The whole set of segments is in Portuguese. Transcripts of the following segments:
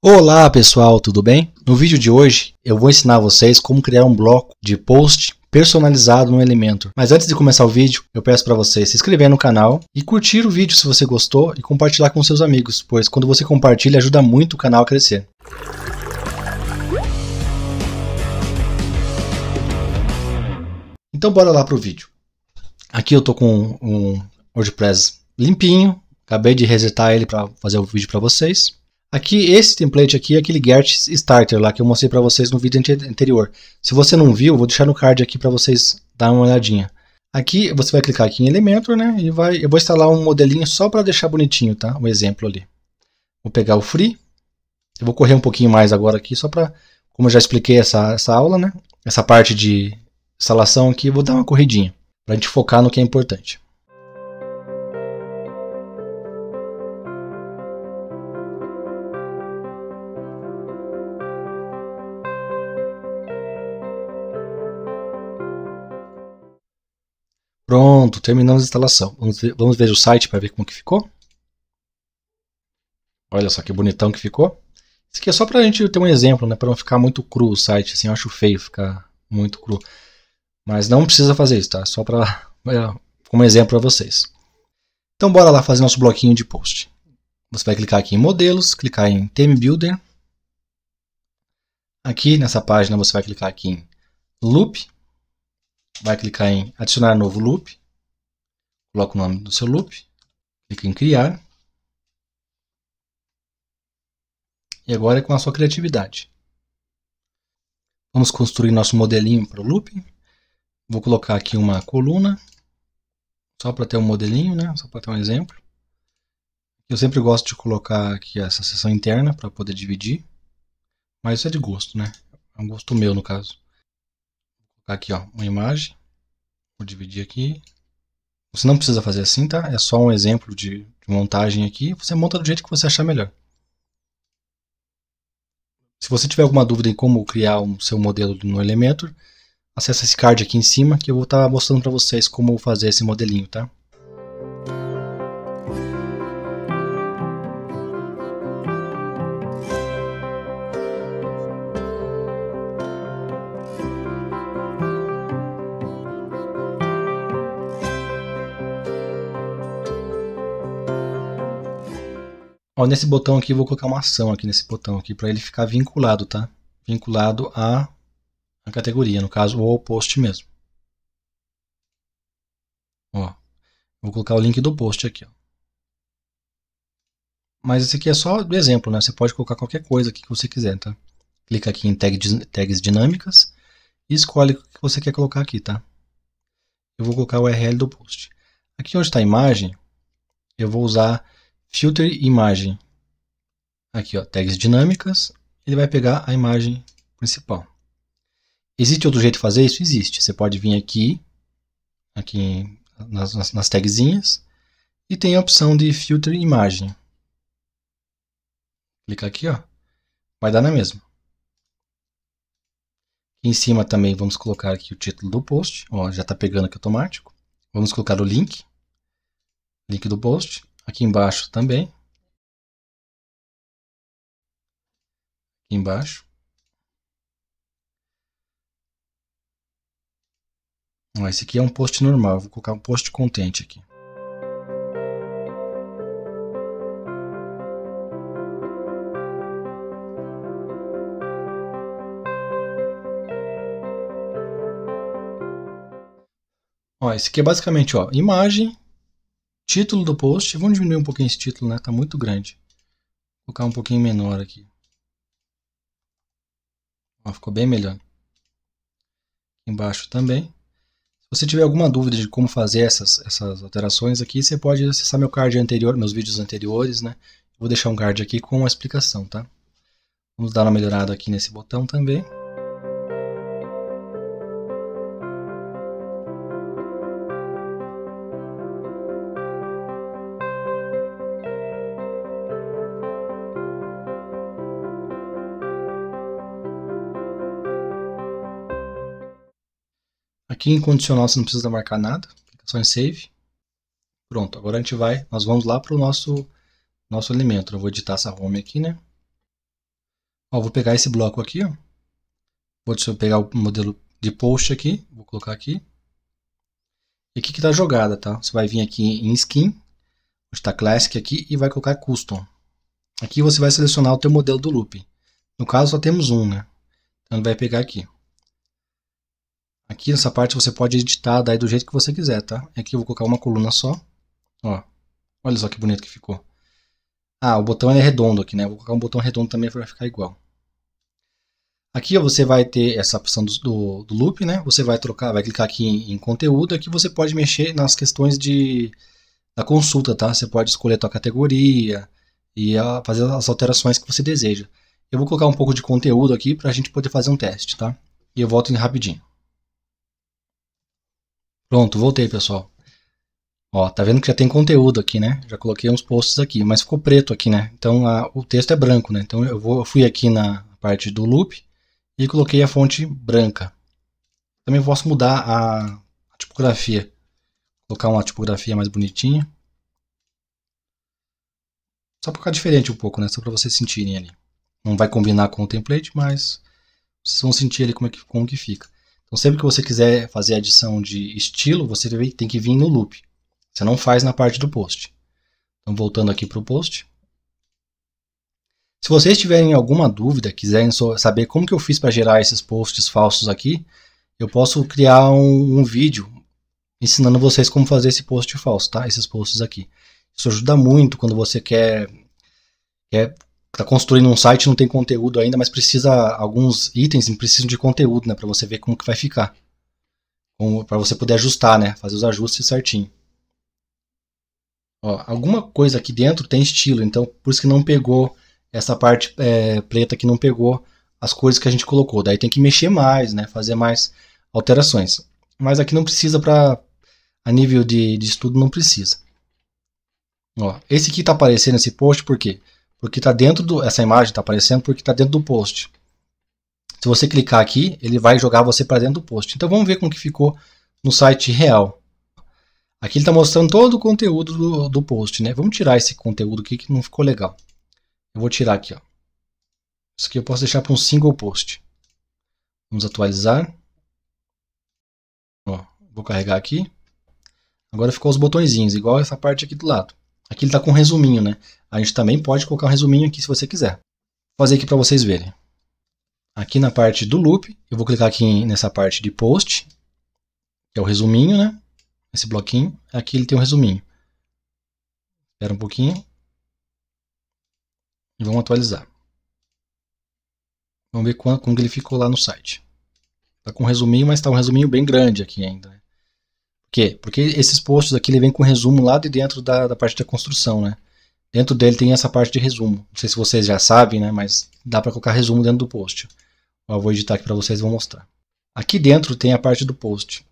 Olá pessoal, tudo bem? No vídeo de hoje eu vou ensinar vocês como criar um bloco de post personalizado no Elementor. Mas antes de começar o vídeo, eu peço para você se inscrever no canal e curtir o vídeo se você gostou e compartilhar com seus amigos, pois quando você compartilha ajuda muito o canal a crescer. Então bora lá para o vídeo. Aqui eu tô com um WordPress limpinho, acabei de resetar ele para fazer o vídeo para vocês. Aqui, esse template aqui é aquele Get Starter lá que eu mostrei para vocês no vídeo anterior. Se você não viu, vou deixar no card aqui para vocês dar uma olhadinha. Aqui, você vai clicar aqui em Elementor, né? E vai, eu vou instalar um modelinho só para deixar bonitinho, tá? Um exemplo ali. Vou pegar o Free. Eu vou correr um pouquinho mais agora aqui, só para... Como eu já expliquei essa, essa aula, né? Essa parte de instalação aqui, vou dar uma corridinha. Para a gente focar no que é importante. Pronto, terminamos a instalação. Vamos ver, vamos ver o site para ver como que ficou. Olha só que bonitão que ficou. Isso aqui é só para a gente ter um exemplo, né? Para não ficar muito cru o site, assim, eu acho feio ficar muito cru. Mas não precisa fazer isso, tá? Só para é, como exemplo para vocês. Então bora lá fazer nosso bloquinho de post. Você vai clicar aqui em modelos, clicar em theme builder. Aqui nessa página você vai clicar aqui em loop vai clicar em adicionar novo loop, coloca o nome do seu loop, clica em criar. E agora é com a sua criatividade. Vamos construir nosso modelinho para o loop. Vou colocar aqui uma coluna, só para ter um modelinho, né? só para ter um exemplo. Eu sempre gosto de colocar aqui essa seção interna para poder dividir, mas isso é de gosto, né? É um gosto meu no caso. Tá aqui, ó, uma imagem. Vou dividir aqui. Você não precisa fazer assim, tá? É só um exemplo de, de montagem aqui. Você monta do jeito que você achar melhor. Se você tiver alguma dúvida em como criar o seu modelo no Elementor, acessa esse card aqui em cima que eu vou estar tá mostrando para vocês como fazer esse modelinho, tá? Ó, nesse botão aqui, eu vou colocar uma ação aqui nesse botão aqui, para ele ficar vinculado, tá? Vinculado à, à categoria, no caso, o post mesmo. Ó, vou colocar o link do post aqui, ó. Mas esse aqui é só do exemplo, né? Você pode colocar qualquer coisa aqui que você quiser, tá? Clica aqui em tag, tags dinâmicas e escolhe o que você quer colocar aqui, tá? Eu vou colocar o URL do post. Aqui onde está a imagem, eu vou usar filter imagem. Aqui, ó, tags dinâmicas, ele vai pegar a imagem principal. Existe outro jeito de fazer isso? Existe. Você pode vir aqui, aqui nas, nas, nas tagzinhas, e tem a opção de filter imagem. Clica aqui, ó. Vai dar na mesma. Aqui em cima também vamos colocar aqui o título do post. Ó, já está pegando aqui automático. Vamos colocar o link. Link do post. Aqui embaixo também. Aqui embaixo. Esse aqui é um post normal, vou colocar um post contente aqui. Ó, esse aqui é basicamente ó, imagem, Título do post, vamos diminuir um pouquinho esse título, né? Tá muito grande. Vou colocar um pouquinho menor aqui. Ó, ficou bem melhor. Embaixo também. Se você tiver alguma dúvida de como fazer essas, essas alterações aqui, você pode acessar meu card anterior, meus vídeos anteriores, né? Vou deixar um card aqui com a explicação, tá? Vamos dar uma melhorada aqui nesse botão também. Aqui em condicional você não precisa marcar nada, só em é save. Pronto, agora a gente vai, nós vamos lá para o nosso, nosso elemento. Eu vou editar essa home aqui, né? Ó, vou pegar esse bloco aqui, ó. Vou pegar o modelo de post aqui, vou colocar aqui. E aqui que está jogada, tá? Você vai vir aqui em skin, onde está classic aqui, e vai colocar custom. Aqui você vai selecionar o teu modelo do loop. No caso só temos um, né? Então vai pegar aqui. Aqui nessa parte você pode editar daí do jeito que você quiser, tá? Aqui é eu vou colocar uma coluna só. Ó, olha só que bonito que ficou. Ah, o botão é redondo aqui, né? Vou colocar um botão redondo também para ficar igual. Aqui ó, você vai ter essa opção do, do, do, loop, né? Você vai trocar, vai clicar aqui em, em conteúdo. Aqui você pode mexer nas questões de, da consulta, tá? Você pode escolher a sua categoria e a, fazer as alterações que você deseja. Eu vou colocar um pouco de conteúdo aqui para a gente poder fazer um teste, tá? E eu volto rapidinho. Pronto, voltei, pessoal. Ó, tá vendo que já tem conteúdo aqui, né? Já coloquei uns posts aqui, mas ficou preto aqui, né? Então a, o texto é branco, né? Então eu, vou, eu fui aqui na parte do loop e coloquei a fonte branca. Também posso mudar a, a tipografia. colocar uma tipografia mais bonitinha. Só para ficar diferente um pouco, né? Só para vocês sentirem ali. Não vai combinar com o template, mas vocês vão sentir ali como, é que, como que fica. Então, sempre que você quiser fazer adição de estilo, você tem que vir no loop. Você não faz na parte do post. Então, voltando aqui para o post. Se vocês tiverem alguma dúvida, quiserem saber como que eu fiz para gerar esses posts falsos aqui, eu posso criar um, um, vídeo ensinando vocês como fazer esse post falso, tá? Esses posts aqui. Isso ajuda muito quando você quer, quer está construindo um site, não tem conteúdo ainda, mas precisa alguns itens precisam de conteúdo, né, para você ver como que vai ficar, para você poder ajustar, né, fazer os ajustes certinho. Ó, alguma coisa aqui dentro tem estilo, então por isso que não pegou essa parte é, preta que não pegou as cores que a gente colocou. Daí tem que mexer mais, né, fazer mais alterações. Mas aqui não precisa para a nível de, de estudo não precisa. Ó, esse aqui está aparecendo esse post porque quê? porque está dentro do essa imagem está aparecendo porque está dentro do post. Se você clicar aqui, ele vai jogar você para dentro do post. Então vamos ver como que ficou no site real. Aqui ele está mostrando todo o conteúdo do, do, post, né? Vamos tirar esse conteúdo aqui que não ficou legal. Eu vou tirar aqui, ó. Isso aqui eu posso deixar para um single post. Vamos atualizar. Ó, vou carregar aqui. Agora ficou os botõezinhos, igual essa parte aqui do lado. Aqui ele está com um resuminho, né? A gente também pode colocar um resuminho aqui se você quiser. Vou fazer aqui para vocês verem. Aqui na parte do loop, eu vou clicar aqui nessa parte de post, que é o resuminho, né? Esse bloquinho. Aqui ele tem um resuminho. Espera um pouquinho. E vamos atualizar. Vamos ver como, ele ficou lá no site. Está com um resuminho, mas está um resuminho bem grande aqui ainda. Né? Por quê? Porque esses posts aqui ele vem com resumo lá de dentro da, da parte da construção, né? Dentro dele tem essa parte de resumo. Não sei se vocês já sabem, né? Mas dá para colocar resumo dentro do post. Eu vou editar aqui para vocês e vou mostrar. Aqui dentro tem a parte do post.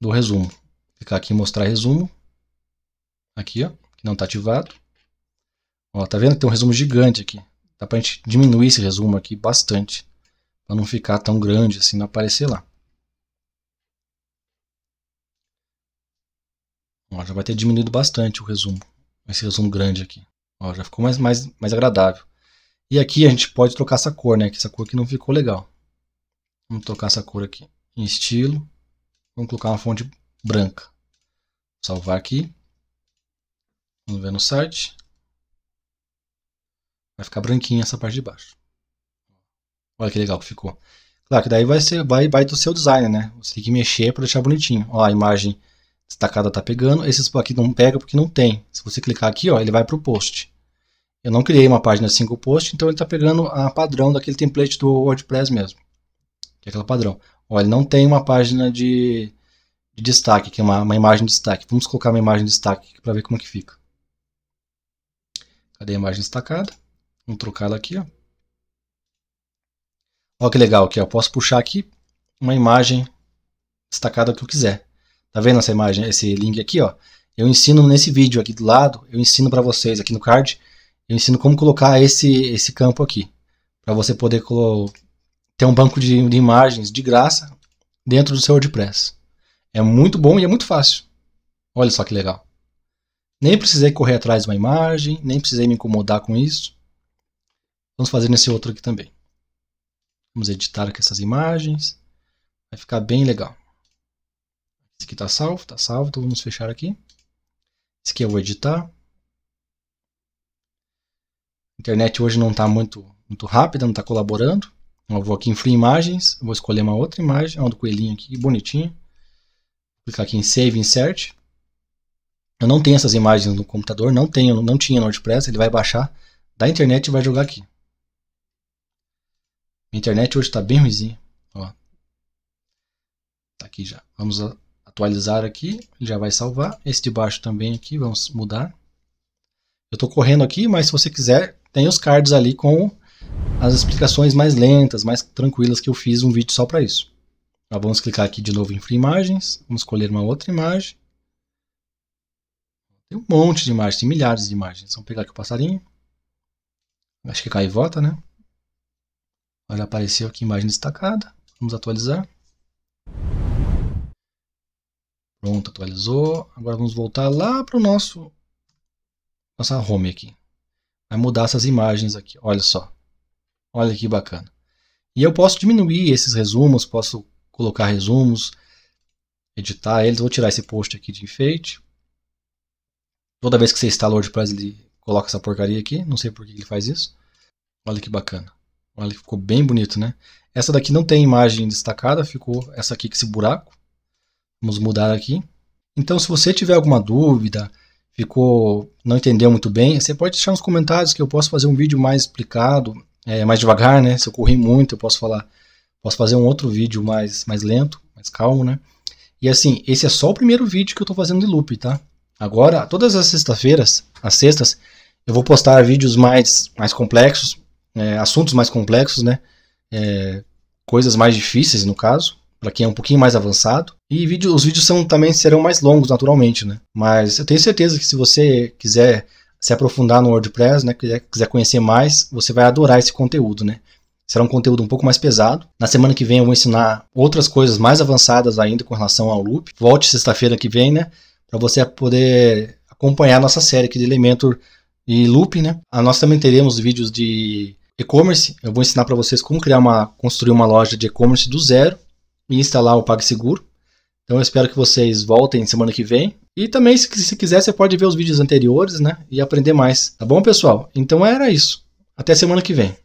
Do resumo. Vou clicar aqui em mostrar resumo. Aqui, ó. Que não está ativado. Ó, tá vendo? Tem um resumo gigante aqui. Dá pra gente diminuir esse resumo aqui bastante. para não ficar tão grande assim, não aparecer lá. Ó, já vai ter diminuído bastante o resumo. Esse resumo grande aqui. Ó, já ficou mais, mais, mais agradável. E aqui a gente pode trocar essa cor, né? Que essa cor aqui não ficou legal. Vamos trocar essa cor aqui. Em estilo. Vamos colocar uma fonte branca. Salvar aqui. Vamos ver no site. Vai ficar branquinha essa parte de baixo. Olha que legal que ficou. Claro que daí vai ser, vai, vai do seu design, né? Você tem que mexer para deixar bonitinho. Ó, a imagem destacada está pegando. esses aqui não pega porque não tem. Se você clicar aqui, ó, ele vai para o post. Eu não criei uma página single assim post, então ele está pegando a padrão daquele template do WordPress mesmo. Que é aquela padrão. Ó, ele não tem uma página de, de destaque, que é uma, uma, imagem de destaque. Vamos colocar uma imagem de destaque para ver como é que fica. Cadê a imagem destacada? Vamos trocar ela aqui, ó. Olha que legal aqui, eu Posso puxar aqui uma imagem destacada que eu quiser. Tá vendo essa imagem, esse link aqui, ó? Eu ensino nesse vídeo aqui do lado, eu ensino para vocês aqui no card, eu ensino como colocar esse, esse campo aqui, para você poder ter um banco de, de imagens de graça dentro do seu WordPress. É muito bom e é muito fácil. Olha só que legal. Nem precisei correr atrás de uma imagem, nem precisei me incomodar com isso. Vamos fazer nesse outro aqui também. Vamos editar aqui essas imagens. Vai ficar bem legal. Esse aqui tá salvo, tá salvo, então vamos fechar aqui. Esse aqui eu vou editar. A internet hoje não está muito, muito rápida, não está colaborando. Então, eu vou aqui em Free Imagens, vou escolher uma outra imagem, uma do coelhinho aqui, bonitinho. Clicar aqui em Save Insert. Eu não tenho essas imagens no computador, não tenho, não tinha no WordPress, ele vai baixar da internet e vai jogar aqui. A internet hoje está bem ruimzinha. Ó. Tá aqui já. Vamos atualizar aqui, já vai salvar. Esse de baixo também aqui, vamos mudar. Eu estou correndo aqui, mas se você quiser, tem os cards ali com as explicações mais lentas, mais tranquilas que eu fiz um vídeo só para isso. Tá, vamos clicar aqui de novo em Free Imagens, vamos escolher uma outra imagem. Tem um monte de imagens, tem milhares de imagens. Vamos pegar aqui o passarinho. Acho que e volta, né? Olha, apareceu aqui imagem destacada. Vamos atualizar. Pronto, atualizou. Agora vamos voltar lá para o nosso nossa home aqui. Vai mudar essas imagens aqui. Olha só. Olha que bacana. E eu posso diminuir esses resumos, posso colocar resumos, editar eles. Vou tirar esse post aqui de enfeite. Toda vez que você instala o WordPress, ele coloca essa porcaria aqui. Não sei por que ele faz isso. Olha que bacana. Olha, que ficou bem bonito, né? Essa daqui não tem imagem destacada, ficou essa aqui com esse buraco. Vamos mudar aqui. Então, se você tiver alguma dúvida, ficou, não entendeu muito bem, você pode deixar nos comentários que eu posso fazer um vídeo mais explicado, é, mais devagar, né? Se eu corri muito, eu posso falar, posso fazer um outro vídeo mais, mais lento, mais calmo, né? E assim, esse é só o primeiro vídeo que eu estou fazendo de loop, tá? Agora, todas as sextas-feiras, as sextas, eu vou postar vídeos mais, mais complexos, é, assuntos mais complexos, né? É, coisas mais difíceis, no caso, para quem é um pouquinho mais avançado. E vídeo, os vídeos são, também serão mais longos, naturalmente, né? Mas eu tenho certeza que se você quiser se aprofundar no WordPress, né, quiser conhecer mais, você vai adorar esse conteúdo, né? Será um conteúdo um pouco mais pesado. Na semana que vem eu vou ensinar outras coisas mais avançadas ainda com relação ao loop. Volte sexta-feira que vem, né, para você poder acompanhar a nossa série aqui de Elementor e Loop, né? Ah, nós também teremos vídeos de e-commerce. Eu vou ensinar para vocês como criar uma, construir uma loja de e-commerce do zero instalar o PagSeguro. Então eu espero que vocês voltem semana que vem. E também, se, se quiser, você pode ver os vídeos anteriores, né? E aprender mais. Tá bom, pessoal? Então era isso. Até semana que vem.